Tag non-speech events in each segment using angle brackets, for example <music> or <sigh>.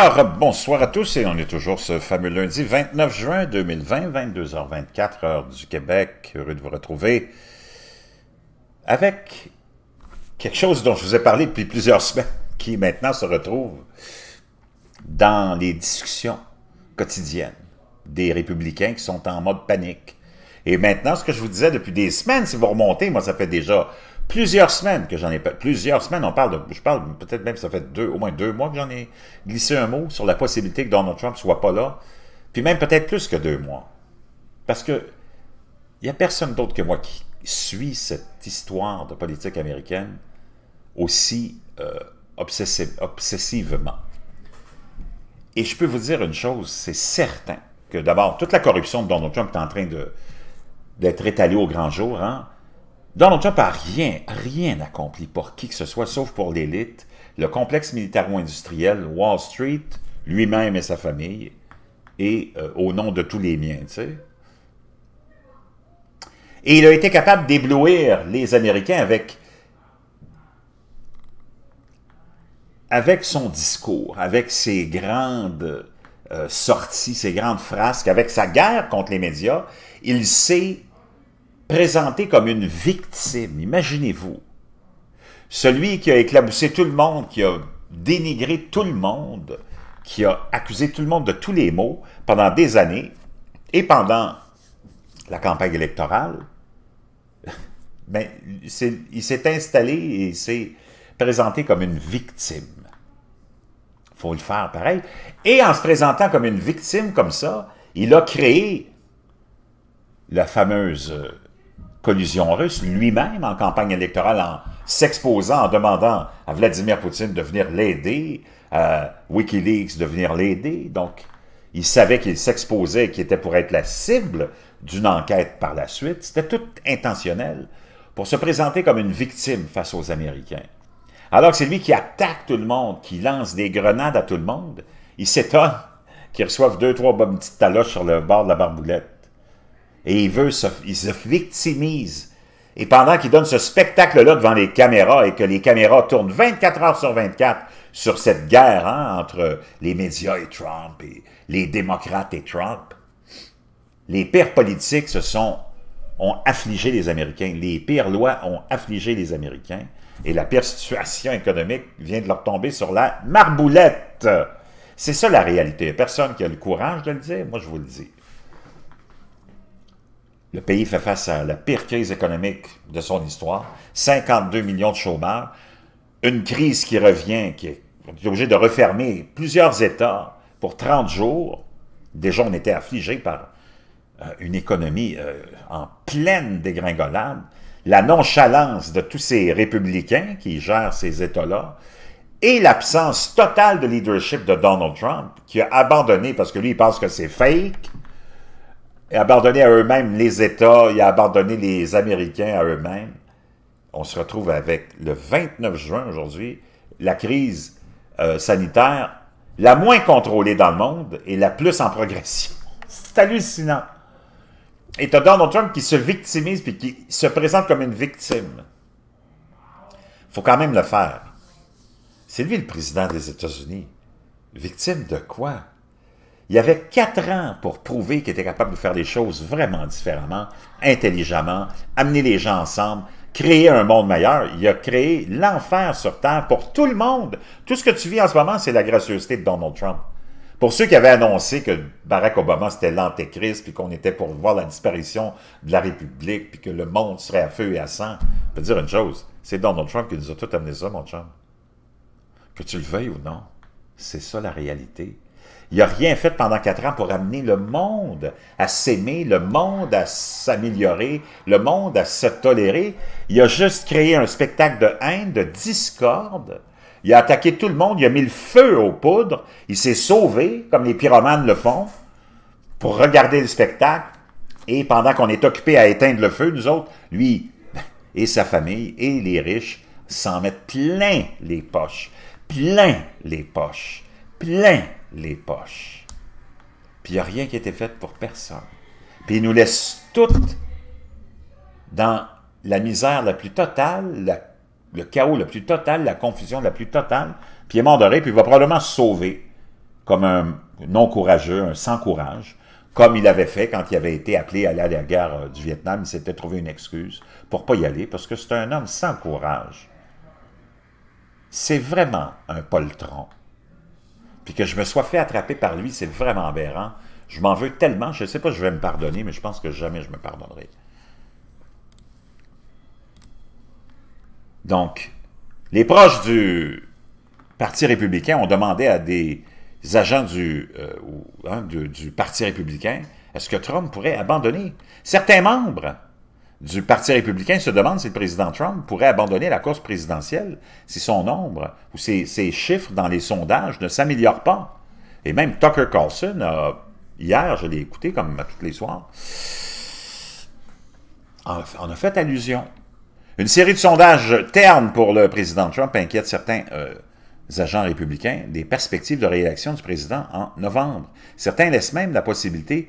Alors, bonsoir à tous et on est toujours ce fameux lundi 29 juin 2020, 22h24, heure du Québec. Heureux de vous retrouver avec quelque chose dont je vous ai parlé depuis plusieurs semaines, qui maintenant se retrouve dans les discussions quotidiennes des républicains qui sont en mode panique. Et maintenant, ce que je vous disais depuis des semaines, si vous remontez, moi ça fait déjà plusieurs semaines que j'en ai plusieurs semaines, on parle de, je parle peut-être même ça fait deux, au moins deux mois que j'en ai glissé un mot sur la possibilité que Donald Trump soit pas là, puis même peut-être plus que deux mois, parce que il n'y a personne d'autre que moi qui suit cette histoire de politique américaine aussi euh, obsessivement. Et je peux vous dire une chose, c'est certain que d'abord, toute la corruption de Donald Trump est en train d'être étalée au grand jour, hein? Donald Trump n'a rien, rien accompli pour qui que ce soit, sauf pour l'élite, le complexe militaro-industriel, Wall Street, lui-même et sa famille, et euh, au nom de tous les miens, tu sais. Et il a été capable d'éblouir les Américains avec, avec son discours, avec ses grandes euh, sorties, ses grandes frasques, avec sa guerre contre les médias. Il sait présenté comme une victime. Imaginez-vous, celui qui a éclaboussé tout le monde, qui a dénigré tout le monde, qui a accusé tout le monde de tous les maux pendant des années et pendant la campagne électorale, <laughs> ben, il s'est installé et s'est présenté comme une victime. Il faut le faire pareil. Et en se présentant comme une victime comme ça, il a créé la fameuse collusion russe, lui-même en campagne électorale, en s'exposant, en demandant à Vladimir Poutine de venir l'aider, à Wikileaks de venir l'aider. Donc, il savait qu'il s'exposait, qu'il était pour être la cible d'une enquête par la suite. C'était tout intentionnel pour se présenter comme une victime face aux Américains. Alors que c'est lui qui attaque tout le monde, qui lance des grenades à tout le monde, il s'étonne qu'il reçoive deux, trois bonnes petites taloches sur le bord de la barboulette. Et il se, victimise. Et pendant qu'il donne ce spectacle-là devant les caméras et que les caméras tournent 24 heures sur 24 sur cette guerre hein, entre les médias et Trump, et les démocrates et Trump, les pires politiques se sont, ont affligé les Américains. Les pires lois ont affligé les Américains. Et la pire situation économique vient de leur tomber sur la marboulette. C'est ça la réalité. Personne qui a le courage de le dire. Moi, je vous le dis. Le pays fait face à la pire crise économique de son histoire, 52 millions de chômeurs, une crise qui revient, qui est, obligé de refermer plusieurs États pour 30 jours. Déjà, on était affligé par euh, une économie euh, en pleine dégringolade, la nonchalance de tous ces républicains qui gèrent ces États-là, et l'absence totale de leadership de Donald Trump, qui a abandonné parce que lui, il pense que c'est fake, abandonné à eux-mêmes les États, et abandonner abandonné les Américains à eux-mêmes. On se retrouve avec le 29 juin aujourd'hui, la crise euh, sanitaire la moins contrôlée dans le monde et la plus en progression. <laughs> C'est hallucinant. Et tu as Donald Trump qui se victimise puis qui se présente comme une victime. faut quand même le faire. C'est lui le président des États-Unis. Victime de quoi? Il y avait quatre ans pour prouver qu'il était capable de faire des choses vraiment différemment, intelligemment, amener les gens ensemble, créer un monde meilleur. Il a créé l'enfer sur Terre pour tout le monde. Tout ce que tu vis en ce moment, c'est la gracieuseté de Donald Trump. Pour ceux qui avaient annoncé que Barack Obama c'était l'antéchrist, puis qu'on était pour voir la disparition de la République, puis que le monde serait à feu et à sang, je peux dire une chose, c'est Donald Trump qui nous a tout amené ça, mon chum. Que tu le veuilles ou non, c'est ça la réalité. Il n'a rien fait pendant quatre ans pour amener le monde à s'aimer, le monde à s'améliorer, le monde à se tolérer. Il a juste créé un spectacle de haine, de discorde. Il a attaqué tout le monde, il a mis le feu aux poudres, il s'est sauvé, comme les pyromanes le font, pour regarder le spectacle. Et pendant qu'on est occupé à éteindre le feu, nous autres, lui et sa famille et les riches s'en mettent plein les poches. Plein les poches plein les poches. Puis il n'y a rien qui a été fait pour personne. Puis il nous laisse toutes dans la misère la plus totale, le chaos le plus total, la confusion la plus totale, puis il est puis il va probablement sauver comme un non-courageux, un sans-courage, comme il avait fait quand il avait été appelé à aller à la guerre euh, du Vietnam, il s'était trouvé une excuse pour pas y aller, parce que c'est un homme sans courage. C'est vraiment un poltron puis que je me sois fait attraper par lui, c'est vraiment aberrant. Je m'en veux tellement, je ne sais pas si je vais me pardonner, mais je pense que jamais je me pardonnerai. Donc, les proches du Parti républicain ont demandé à des agents du, euh, hein, du, du Parti républicain est-ce que Trump pourrait abandonner certains membres du Parti républicain se demande si le président Trump pourrait abandonner la course présidentielle si son nombre ou ses, chiffres dans les sondages ne s'améliorent pas. Et même Tucker Carlson, hier, je l'ai écouté comme à toutes les soirs, en, a fait allusion. Une série de sondages ternes pour le président Trump inquiète certains euh, agents républicains des perspectives de réélection du président en novembre. Certains laissent même la possibilité,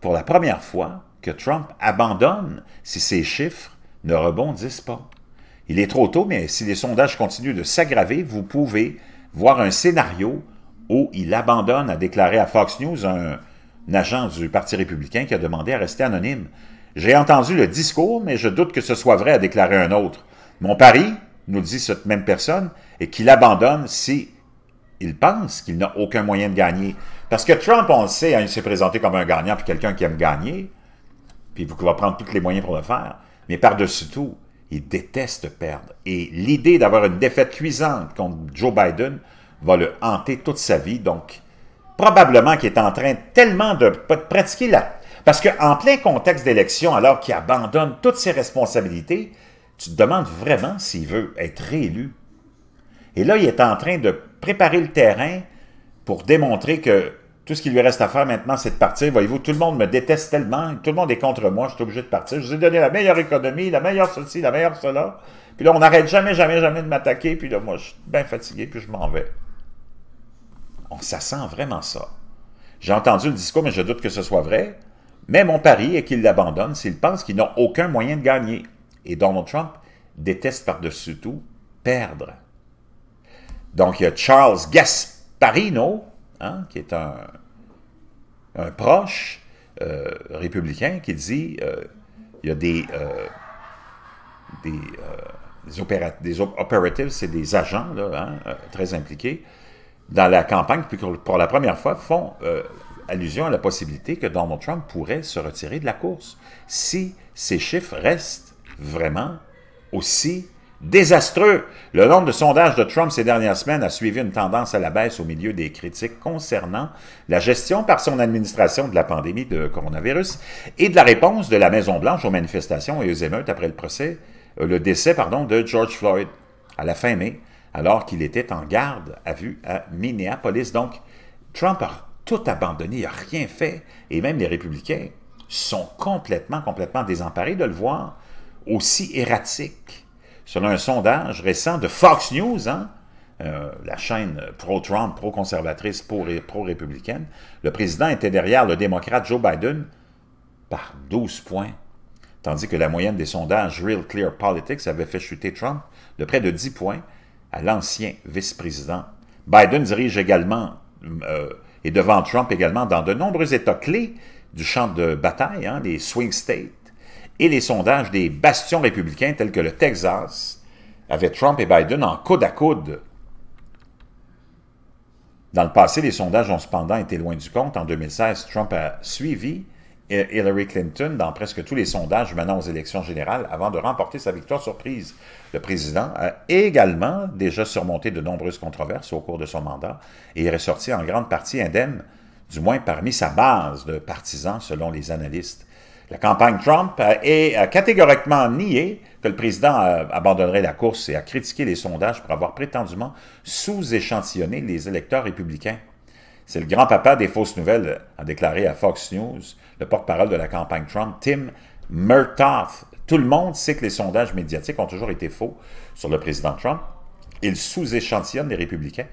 pour la première fois, que Trump abandonne si ses chiffres ne rebondissent pas. Il est trop tôt, mais si les sondages continuent de s'aggraver, vous pouvez voir un scénario où il abandonne, a déclaré à Fox News un, agent du Parti républicain qui a demandé à rester anonyme. J'ai entendu le discours, mais je doute que ce soit vrai, a déclaré un autre. Mon pari, nous dit cette même personne, est qu'il abandonne si il pense qu'il n'a aucun moyen de gagner. Parce que Trump, on le sait, hein, il s'est présenté comme un gagnant puis quelqu'un qui aime gagner puis vous va prendre tous les moyens pour le faire. Mais par-dessus tout, il déteste perdre. Et l'idée d'avoir une défaite cuisante contre Joe Biden va le hanter toute sa vie. Donc, probablement qu'il est en train tellement de pratiquer là. Parce qu'en plein contexte d'élection, alors qu'il abandonne toutes ses responsabilités, tu te demandes vraiment s'il veut être réélu. Et là, il est en train de préparer le terrain pour démontrer que tout ce qu'il lui reste à faire maintenant, c'est de partir. Voyez-vous, tout le monde me déteste tellement, tout le monde est contre moi, je suis obligé de partir. Je vous ai donné la meilleure économie, la meilleure ceci, la meilleure cela. Puis là, on n'arrête jamais, jamais, jamais de m'attaquer. Puis là, moi, je suis bien fatigué, puis je m'en vais. On, ça sent vraiment ça. J'ai entendu le discours, mais je doute que ce soit vrai. Mais mon pari est qu'il l'abandonne s'ils pensent qu'ils n'ont aucun moyen de gagner. Et Donald Trump déteste par-dessus tout perdre. Donc, il y a Charles Gasparino, Hein, qui est un, proche euh, républicain, qui dit qu'il euh, il y a des, euh, des, des, des operatives, c'est des agents hein, très impliqués dans la campagne, puis pour la première fois font allusion à la possibilité que Donald Trump pourrait se retirer de la course si ces chiffres restent vraiment aussi désastreux. Le nombre de sondages de Trump ces dernières semaines a suivi une tendance à la baisse au milieu des critiques concernant la gestion par son administration de la pandémie de coronavirus et de la réponse de la Maison-Blanche aux manifestations et aux émeutes après le, procès, euh, le décès pardon, de George Floyd à la fin mai, alors qu'il était en garde à vue à Minneapolis. Donc, Trump a tout abandonné, il rien fait, et même les républicains sont complètement, complètement désemparés de le voir aussi erratique Selon un sondage récent de Fox News, hein, euh, la chaîne pro-Trump, pro-conservatrice, pro-républicaine, le président était derrière le démocrate Joe Biden par 12 points, tandis que la moyenne des sondages Real Clear Politics avait fait chuter Trump de près de 10 points à l'ancien vice-président. Biden dirige également euh, et devant Trump également dans de nombreux États clés du champ de bataille, hein, les swing states, et les sondages des bastions républicains tels que le Texas, avaient Trump et Biden en coude à coude. Dans le passé, les sondages ont cependant été loin du compte. En 2016, Trump a suivi euh, Hillary Clinton dans presque tous les sondages menant aux élections générales avant de remporter sa victoire surprise. Le président a également déjà surmonté de nombreuses controverses au cours de son mandat et est ressorti en grande partie indemne, du moins parmi sa base de partisans selon les analystes. La campagne Trump euh, est euh, catégoriquement nié que le président euh, abandonnerait la course et a critiqué les sondages pour avoir prétendument sous-échantillonné les électeurs républicains. C'est le grand-papa des fausses nouvelles, a déclaré à Fox News le porte-parole de la campagne Trump, Tim Murtaugh. Tout le monde sait que les sondages médiatiques ont toujours été faux sur le président Trump. Il sous-échantillonne les républicains.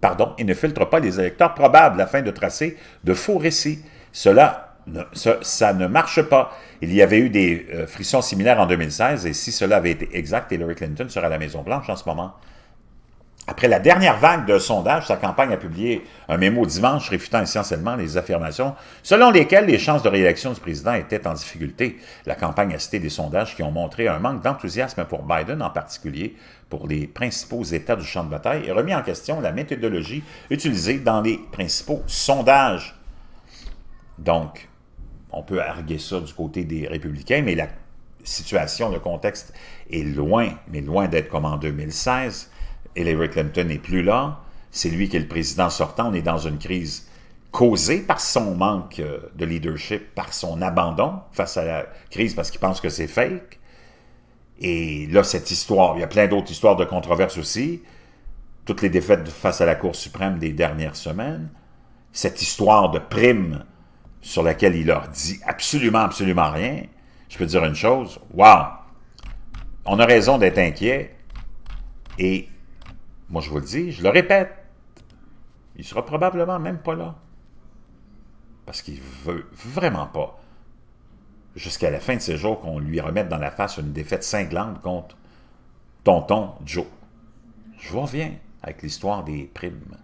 Pardon, il ne filtre pas les électeurs probables afin de tracer de faux récits. Cela ça, ne marche pas. Il y avait eu des euh, frissons similaires en 2016, et si cela avait été exact, Hillary Clinton serait à la Maison-Blanche en ce moment. Après la dernière vague de sondages, sa campagne a publié un mémo dimanche réfutant essentiellement les affirmations selon lesquelles les chances de réélection du président étaient en difficulté. La campagne a cité des sondages qui ont montré un manque d'enthousiasme pour Biden, en particulier pour les principaux États du champ de bataille, et remis en question la méthodologie utilisée dans les principaux sondages. Donc, on peut arguer ça du côté des républicains, mais la situation, le contexte est loin, mais loin d'être comme en 2016. Hillary Clinton n'est plus là. C'est lui qui est le président sortant. On est dans une crise causée par son manque euh, de leadership, par son abandon face à la crise parce qu'il pense que c'est fake. Et là, cette histoire, il y a plein d'autres histoires de controverses aussi. Toutes les défaites face à la Cour suprême des dernières semaines. Cette histoire de primes sur laquelle il leur dit absolument, absolument rien, je peux dire une chose, wow, on a raison d'être inquiet, et moi je vous le dis, je le répète, il sera probablement même pas là, parce qu'il veut vraiment pas, jusqu'à la fin de ses jours, qu'on lui remette dans la face une défaite cinglante contre Tonton Joe. Je reviens avec l'histoire des primes.